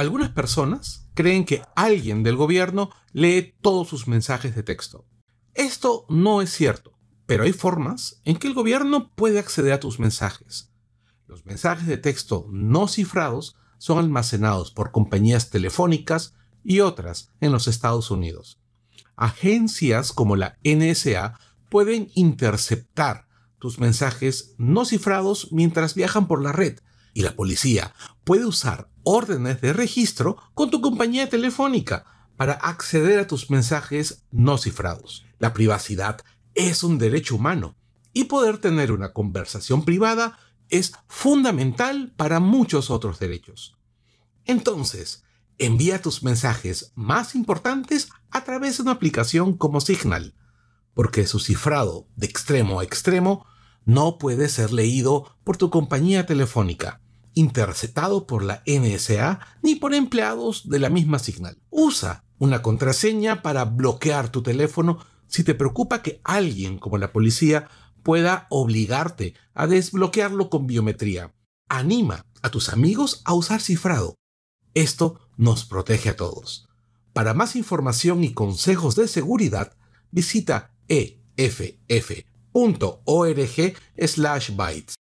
algunas personas creen que alguien del gobierno lee todos sus mensajes de texto. Esto no es cierto, pero hay formas en que el gobierno puede acceder a tus mensajes. Los mensajes de texto no cifrados son almacenados por compañías telefónicas y otras en los Estados Unidos. Agencias como la NSA pueden interceptar tus mensajes no cifrados mientras viajan por la red y la policía puede usar órdenes de registro con tu compañía telefónica para acceder a tus mensajes no cifrados. La privacidad es un derecho humano y poder tener una conversación privada es fundamental para muchos otros derechos. Entonces, envía tus mensajes más importantes a través de una aplicación como Signal, porque su cifrado de extremo a extremo no puede ser leído por tu compañía telefónica, interceptado por la NSA ni por empleados de la misma señal. Usa una contraseña para bloquear tu teléfono si te preocupa que alguien como la policía pueda obligarte a desbloquearlo con biometría. Anima a tus amigos a usar cifrado. Esto nos protege a todos. Para más información y consejos de seguridad, visita EFF org slash bytes.